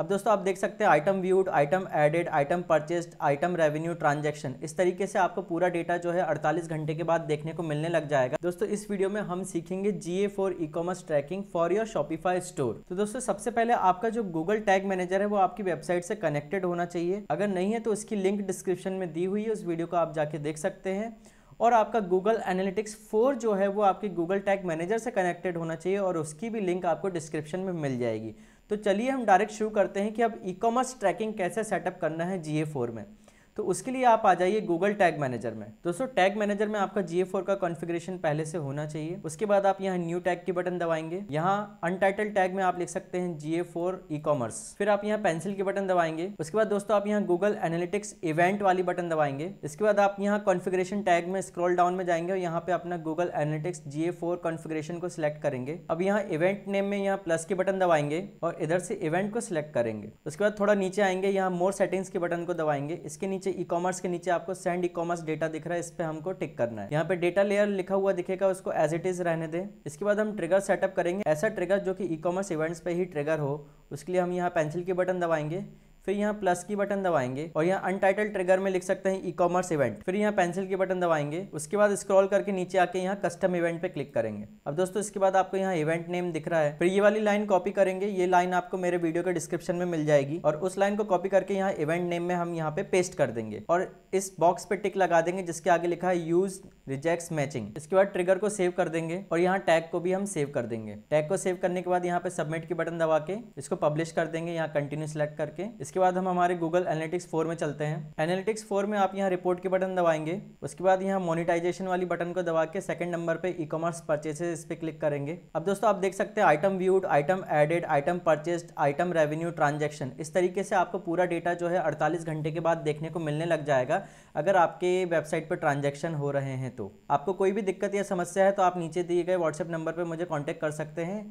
अब दोस्तों आप देख सकते हैं item viewed item added item purchased item revenue transaction इस तरीके से आपको पूरा डेटा जो है 48 घंटे के बाद देखने को मिलने लग जाएगा दोस्तों इस वीडियो में हम सीखेंगे a for e commerce tracking for your Shopify store तो दोस्तों सबसे पहले आपका जो गूगल टैग मैनेजर है वो आपकी वेबसाइट से कनेक्टेड होना चाहिए अगर नहीं है तो उसकी लिंक डिस्क्रिप्शन में दी हुई है उस वीडियो को आप जाके देख सकते हैं और आपका गूगल एनालिटिक्स फोर जो है वो आपके गूगल टैग मैनेजर से कनेक्टेड होना चाहिए और उसकी भी लिंक आपको डिस्क्रिप्शन में मिल जाएगी तो चलिए हम डायरेक्ट शुरू करते हैं कि अब ई कॉमर्स ट्रैकिंग कैसे सेटअप करना है जी में तो उसके लिए आप आ जाइए गूगल टैग मैनेजर में दोस्तों टैग मैनेजर में आपका जी का कॉन्फ़िगरेशन पहले से होना चाहिए उसके बाद आप यहाँ न्यू टैग के बटन दबाएंगे यहाँ अनटाइटल टैग में आप लिख सकते हैं जी ए फोर ई कॉमर्स फिर आप यहाँ पेंसिल के बटन दबाएंगे उसके बाद दोस्तों आप यहाँ गूगल एनालिटिक्स इवेंट वाली बटन दबाएंगे इसके बाद आप यहाँ कॉन्फिग्रेशन टैग में स्क्रॉल डाउन में जाएंगे और यहाँ पे अपना Google Analytics G A four configuration को सिलेक्ट करेंगे अब यहाँ इवेंट नेम में यहाँ प्लस के बटन दबाएंगे और इधर से इवेंट को सिलेक्ट करेंगे उसके बाद थोड़ा नीचे आएंगे यहाँ मोर सेटिंग्स के बटन को दबाएंगे इसके नीचे नीचे ई कॉमर्स के नीचे आपको सेंड ई कॉमर्स डेटा दिख रहा है इस पर हमको टिक करना है यहाँ पे डेटा लेयर लिखा हुआ दिखेगा उसको एज इट इज रहने दें इसके बाद हम ट्रिगर सेटअप करेंगे ऐसा ट्रिगर जो कि ई कॉमर्स इवेंट्स पे ही ट्रिगर हो उसके लिए हम यहाँ पेंसिल के बटन दबाएंगे फिर यहाँ प्लस की बटन दबाएंगे और यहाँ अनटाइटल ट्रिगर में लिख सकते हैं ई कॉमर्स इवेंट फिर यहाँ पेंसिल की बटन दबाएंगे उसके बाद स्क्रॉल करके नीचे आके यहाँ कस्टम इवेंट पे क्लिक करेंगे अब दोस्तों इसके बाद आपको यहाँ इवेंट नेम दिख रहा है फिर ये वाली लाइन कॉपी करेंगे ये लाइन आपको मेरे वीडियो के डिस्क्रिप्शन में मिल जाएगी और उस लाइन को कॉपी करके यहाँ इवेंट नेम में हम यहाँ पे पेस्ट कर देंगे और इस बॉक्स पे टिक लगा देंगे जिसके आगे लिखा है यूज रिजेक्ट मैचिंग इसके बाद ट्रिगर को सेव कर देंगे और यहाँ टैग को भी हम सेव कर देंगे टैग को सेव करने के बाद यहाँ पे सबमिट की बटन दबा के इसको पब्लिश कर देंगे यहाँ कंटिन्यू सिलेक्ट करके इसके बाद हम हमारे गूगल एनालिटिक्स फोर में चलते हैं एनालिटिक्स फोर में आप यहाँ रिपोर्ट के बटन दबाएंगे उसके बाद यहाँ मोनिटाइजेशन वाली बटन को दबा के सेकंड नंबर पे ई कॉमर्स परचेजेस इस पर क्लिक करेंगे अब दोस्तों आप देख सकते हैं item viewed item added item purchased item revenue transaction इस तरीके से आपको पूरा डेटा जो है अड़तालीस घंटे के बाद देखने को मिलने लग जाएगा अगर आपके वेबसाइट पर ट्रांजेक्शन हो रहे हैं तो आपको कोई भी दिक्कत या समस्या है तो आप नीचे दिए गए व्हाट्सएप नंबर पर मुझे कॉन्टैक्ट कर सकते हैं